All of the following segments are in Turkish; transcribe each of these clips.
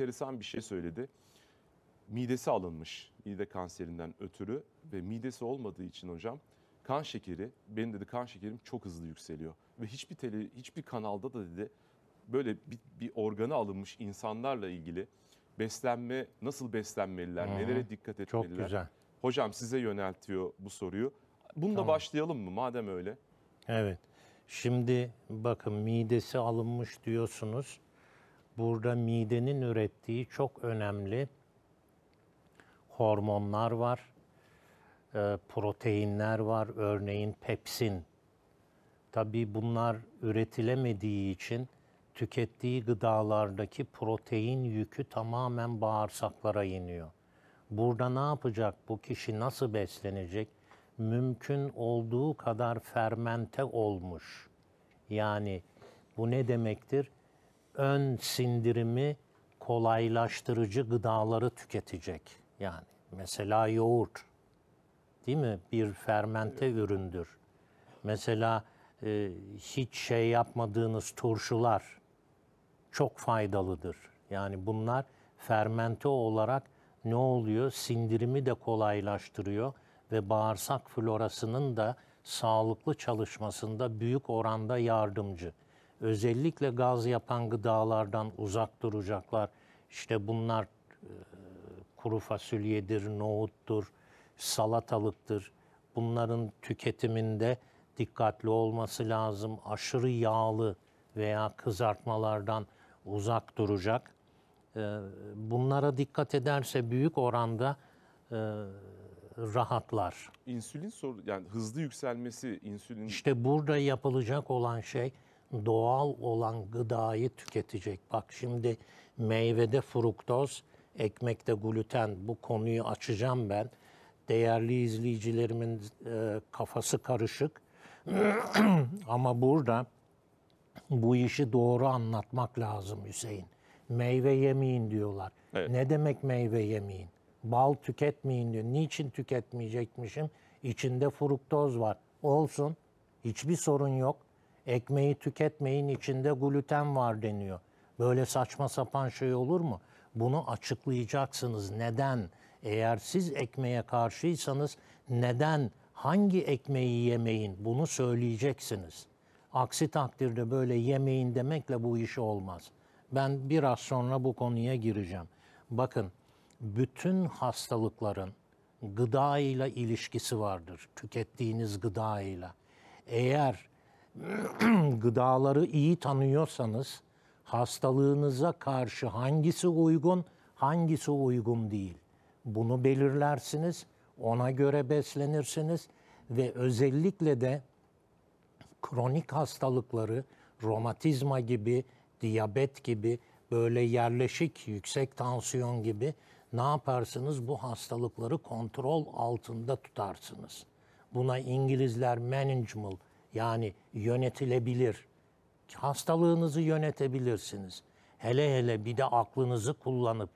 enteresan bir şey söyledi. Midesi alınmış mide kanserinden ötürü ve midesi olmadığı için hocam kan şekeri benim dedi kan şekerim çok hızlı yükseliyor ve hiçbir tele hiçbir kanalda da dedi böyle bir, bir organı alınmış insanlarla ilgili beslenme nasıl beslenmeliler, hı nelere dikkat etmeliler. Çok güzel. Hocam size yöneltiyor bu soruyu. Bununla tamam. başlayalım mı madem öyle? Evet. Şimdi bakın midesi alınmış diyorsunuz burada midenin ürettiği çok önemli hormonlar var, e, proteinler var, örneğin pepsin. Tabii bunlar üretilemediği için tükettiği gıdalardaki protein yükü tamamen bağırsaklara iniyor. Burada ne yapacak bu kişi nasıl beslenecek? Mümkün olduğu kadar fermente olmuş. Yani bu ne demektir? ön sindirimi kolaylaştırıcı gıdaları tüketecek. Yani mesela yoğurt değil mi? Bir fermente evet. üründür. Mesela e, hiç şey yapmadığınız turşular çok faydalıdır. Yani bunlar fermente olarak ne oluyor? Sindirimi de kolaylaştırıyor ve bağırsak florasının da sağlıklı çalışmasında büyük oranda yardımcı özellikle gaz yapan gıdalardan uzak duracaklar. İşte bunlar e, kuru fasulyedir, nohuttur, salatalıktır. Bunların tüketiminde dikkatli olması lazım. Aşırı yağlı veya kızartmalardan uzak duracak. E, bunlara dikkat ederse büyük oranda e, rahatlar. İnsülin soru yani hızlı yükselmesi insülin İşte burada yapılacak olan şey doğal olan gıdayı tüketecek. Bak şimdi meyvede fruktoz, ekmekte gluten bu konuyu açacağım ben. Değerli izleyicilerimin e, kafası karışık. Ama burada bu işi doğru anlatmak lazım Hüseyin. Meyve yemeyin diyorlar. Evet. Ne demek meyve yemeyin? Bal tüketmeyin diyor. Niçin tüketmeyecekmişim? İçinde fruktoz var. Olsun. Hiçbir sorun yok. Ekmeği tüketmeyin içinde gluten var deniyor. Böyle saçma sapan şey olur mu? Bunu açıklayacaksınız. Neden? Eğer siz ekmeğe karşıysanız neden hangi ekmeği yemeyin bunu söyleyeceksiniz. Aksi takdirde böyle yemeyin demekle bu iş olmaz. Ben biraz sonra bu konuya gireceğim. Bakın bütün hastalıkların gıda ile ilişkisi vardır. Tükettiğiniz gıda ile. Eğer gıdaları iyi tanıyorsanız hastalığınıza karşı hangisi uygun, hangisi uygun değil. Bunu belirlersiniz, ona göre beslenirsiniz ve özellikle de kronik hastalıkları, romatizma gibi, diyabet gibi, böyle yerleşik, yüksek tansiyon gibi ne yaparsınız? Bu hastalıkları kontrol altında tutarsınız. Buna İngilizler management. Yani yönetilebilir. Hastalığınızı yönetebilirsiniz. Hele hele bir de aklınızı kullanıp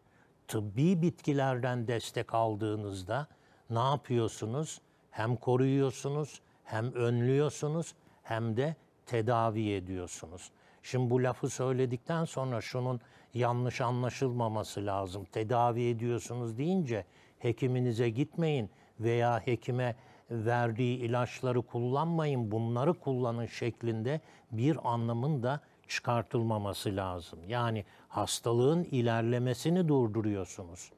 tıbbi bitkilerden destek aldığınızda ne yapıyorsunuz? Hem koruyorsunuz, hem önlüyorsunuz, hem de tedavi ediyorsunuz. Şimdi bu lafı söyledikten sonra şunun yanlış anlaşılmaması lazım. Tedavi ediyorsunuz deyince hekiminize gitmeyin veya hekime verdiği ilaçları kullanmayın, bunları kullanın şeklinde bir anlamın da çıkartılmaması lazım. Yani hastalığın ilerlemesini durduruyorsunuz.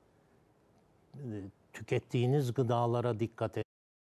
Tükettiğiniz gıdalara dikkat et.